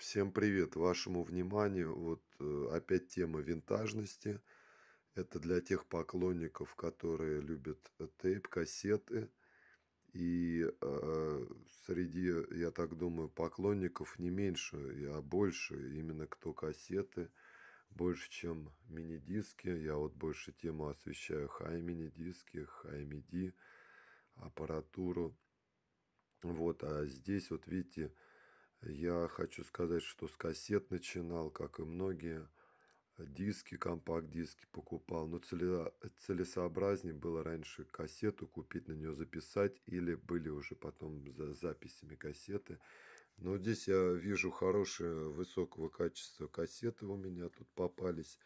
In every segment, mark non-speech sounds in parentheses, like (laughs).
Всем привет! Вашему вниманию вот э, опять тема винтажности. Это для тех поклонников, которые любят э, тейп, кассеты. И э, среди, я так думаю, поклонников не меньше, а больше именно кто кассеты, больше, чем мини-диски. Я вот больше тему освещаю хай-мини-диски, хай-миди, аппаратуру. Вот, а здесь вот видите, я хочу сказать, что с кассет начинал, как и многие. Диски, компакт-диски покупал. Но целесообразнее было раньше кассету купить, на нее записать. Или были уже потом за записями кассеты. Но здесь я вижу хорошие, высокого качества кассеты у меня тут попались.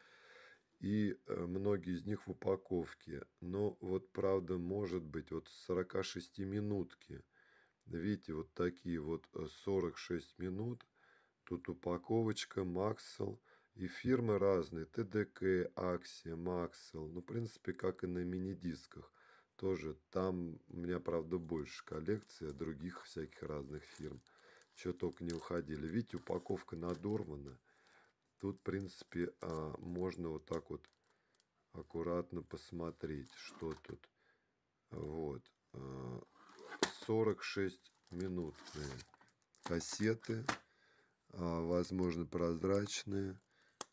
И э, многие из них в упаковке. Но вот правда может быть вот 46 минутки – Видите, вот такие вот 46 э, минут. Тут упаковочка, Максел. И фирмы разные. ТДК, Акси, Максел. Ну, в принципе, как и на мини-дисках. Тоже там у меня, правда, больше коллекция а других всяких разных фирм. Что только не уходили. Видите, упаковка надорвана. Тут, в принципе, а, можно вот так вот аккуратно посмотреть, что тут. Вот. А, 46-минутные кассеты, а, возможно, прозрачные.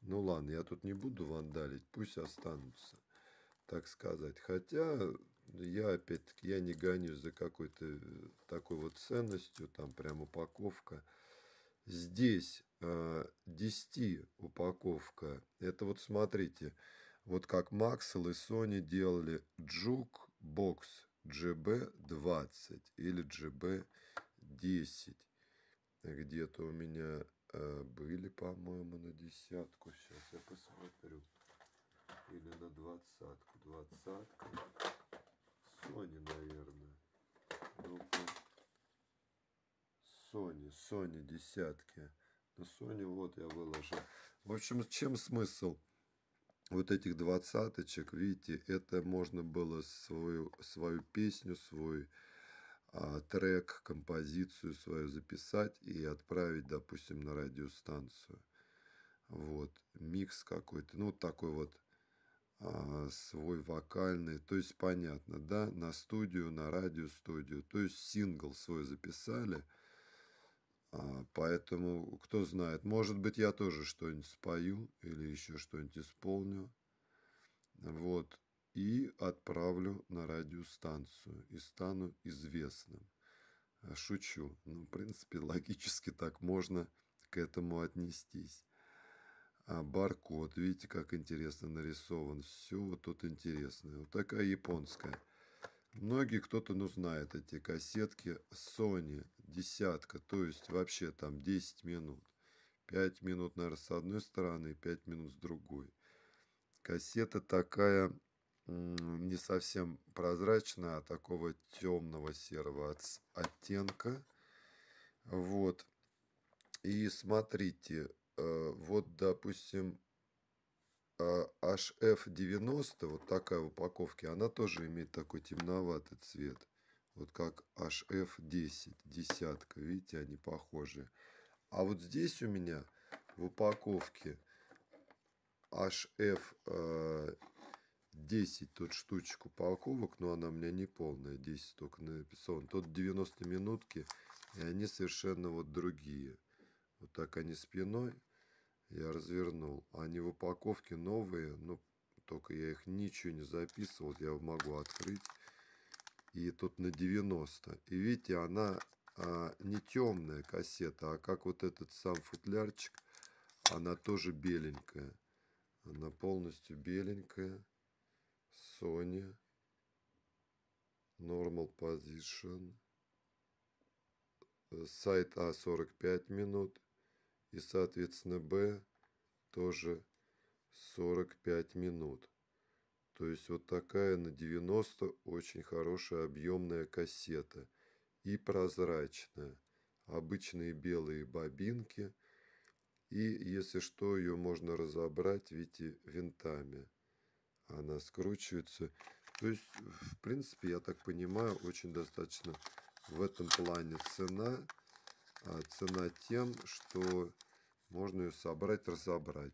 Ну ладно, я тут не буду вандалить, пусть останутся, так сказать. Хотя я опять-таки я не гонюсь за какой-то э, такой вот ценностью, там прям упаковка. Здесь э, 10 упаковка. Это вот смотрите, вот как Максел и Sony делали Jukebox GB20 или GB10. Где-то у меня э, были, по-моему, на десятку. Сейчас я посмотрю. Или на двадцатку. Двадцатка. Sony, наверное. Ну-ка. Sony. Sony десятки. На Sony вот я выложил. В общем, чем смысл? вот этих двадцаточек, видите, это можно было свою, свою песню, свой а, трек, композицию свою записать и отправить, допустим, на радиостанцию. Вот, микс какой-то, ну, такой вот а, свой вокальный, то есть понятно, да, на студию, на радиостудию, то есть сингл свой записали – а, поэтому, кто знает, может быть, я тоже что-нибудь спою или еще что-нибудь исполню. Вот. И отправлю на радиостанцию и стану известным. А, шучу. Ну, в принципе, (laughs) логически так можно к этому отнестись. А баркод, видите, как интересно нарисован. Все вот тут интересное. Вот такая японская Многие кто-то, ну, знает эти кассетки Sony, десятка, то есть вообще там 10 минут. 5 минут, наверное, с одной стороны, 5 минут с другой. Кассета такая не совсем прозрачная, а такого темного серого оттенка. Вот. И смотрите, э, вот, допустим, а, HF90, вот такая в упаковке, она тоже имеет такой темноватый цвет. Вот как HF10, десятка. Видите, они похожи. А вот здесь у меня в упаковке HF10 а, тут штучек упаковок, но она у меня не полная, 10 только написано. Тут 90 минутки, и они совершенно вот другие. Вот так они спиной, я развернул. Они а в упаковке новые, но ну, только я их ничего не записывал. Я могу открыть. И тут на 90. И видите, она а, не темная кассета, а как вот этот сам футлярчик, она тоже беленькая. Она полностью беленькая. Sony. Normal Position. Сайт А45 минут и, соответственно, Б тоже 45 минут. То есть вот такая на 90 очень хорошая объемная кассета и прозрачная. Обычные белые бобинки. И если что, ее можно разобрать, видите, винтами. Она скручивается. То есть, в принципе, я так понимаю, очень достаточно в этом плане цена а, цена тем, что можно ее собрать, разобрать.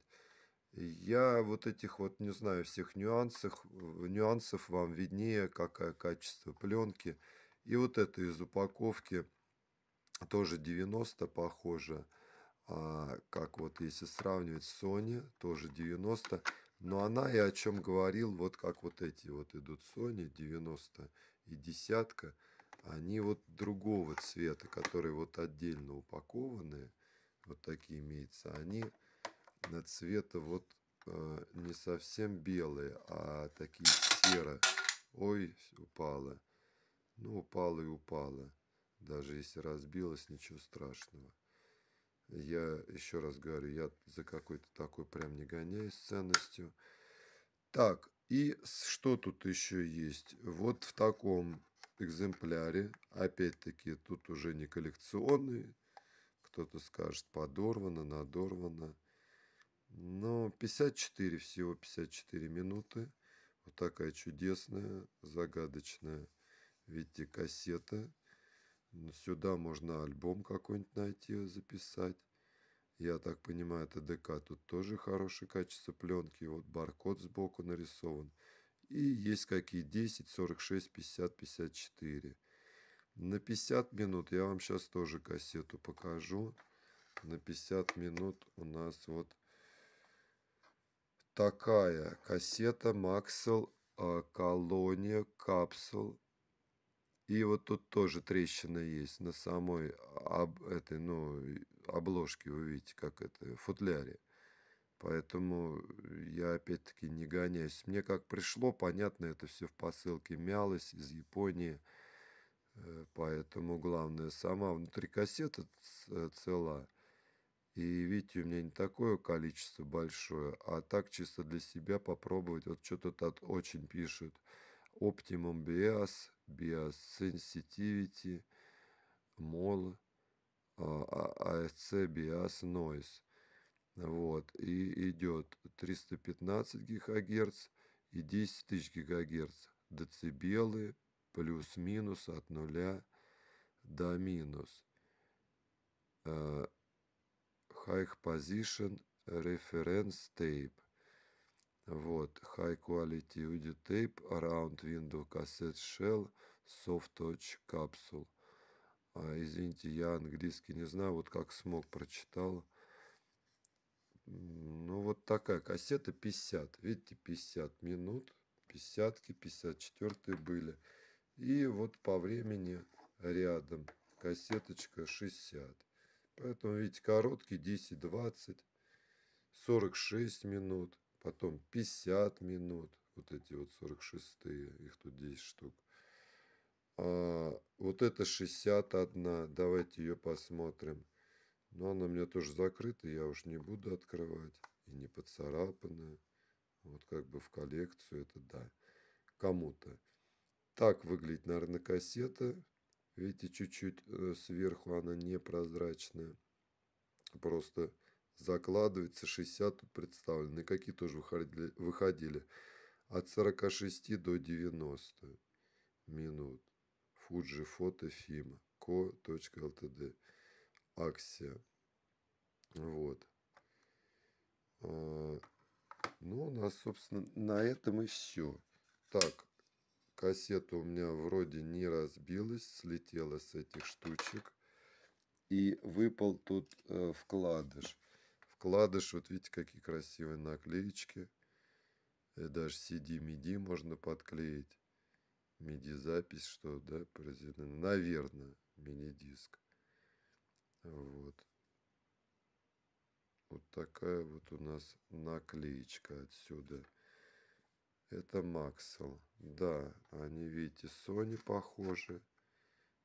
Я вот этих вот, не знаю, всех нюансов, нюансов вам виднее, какое качество пленки. И вот это из упаковки тоже 90 похоже, а, как вот если сравнивать с Sony, тоже 90. Но она, я о чем говорил, вот как вот эти вот идут Sony 90 и десятка они вот другого цвета, которые вот отдельно упакованы, вот такие имеются, они на цвета вот э, не совсем белые, а такие серо. Ой, упала. Ну, упала и упала. Даже если разбилась, ничего страшного. Я еще раз говорю, я за какой-то такой прям не гоняюсь ценностью. Так, и что тут еще есть? Вот в таком экземпляре. Опять-таки, тут уже не коллекционные. Кто-то скажет, подорвано, надорвано. Но 54 всего, 54 минуты. Вот такая чудесная, загадочная, видите, кассета. Сюда можно альбом какой-нибудь найти, записать. Я так понимаю, это ДК. Тут тоже хорошее качество пленки. Вот баркод сбоку нарисован. И есть какие 10, 46, 50, 54. На 50 минут, я вам сейчас тоже кассету покажу. На 50 минут у нас вот такая кассета Максел э, колония капсул. И вот тут тоже трещина есть на самой а, об, этой, ну, обложке, вы видите, как это, футляре. Поэтому я опять-таки не гоняюсь. Мне как пришло, понятно, это все в посылке мялось из Японии. Э, поэтому главное, сама внутри кассета цела. И видите, у меня не такое количество большое, а так чисто для себя попробовать. Вот что-то тут очень пишут. Optimum Bias, Bias Sensitivity, MOL, ASC Bias Noise. Вот, и идет 315 ГГц и 10 тысяч ГГц. Децибелы плюс-минус от нуля до минус. Uh, high Position Reference Tape. Вот, High Quality Audio Tape Around Window Cassette Shell Soft Touch Capsule. Uh, извините, я английский не знаю, вот как смог прочитал. Ну, вот такая кассета 50. Видите, 50 минут. 50-ки, 54 были. И вот по времени рядом кассеточка 60. Поэтому, видите, короткий 10-20, 46 минут, потом 50 минут. Вот эти вот 46-е, их тут 10 штук. А, вот это 61, давайте ее посмотрим. Но она у меня тоже закрыта, я уж не буду открывать. И не поцарапанная. Вот как бы в коллекцию это да. Кому-то. Так выглядит, наверное, кассета. Видите, чуть-чуть э, сверху она непрозрачная. Просто закладывается 60 тут представлены. Какие тоже выходили, выходили. От 46 до 90 минут. Фуджи фото Фима. Ко.лтд аксе, Вот. А, ну, у нас, собственно, на этом и все. Так, кассета у меня вроде не разбилась, слетела с этих штучек. И выпал тут э, вкладыш. Вкладыш, вот видите, какие красивые наклеечки. И э, даже CD-MIDI можно подклеить. MIDI-запись, что, да, произведена? Наверное, мини-диск. Вот. Вот такая вот у нас наклеечка отсюда. Это Максел. Да, они, видите, Sony похожи.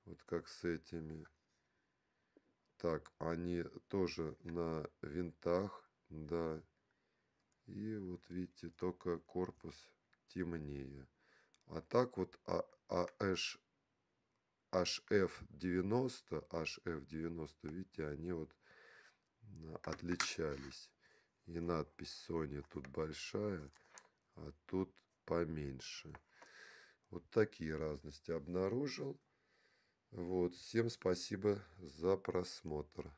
Вот как с этими. Так, они тоже на винтах. Да. И вот видите, только корпус темнее. А так вот а, АЭШ HF90, HF90, видите, они вот отличались. И надпись Sony тут большая, а тут поменьше. Вот такие разности обнаружил. Вот, всем спасибо за просмотр.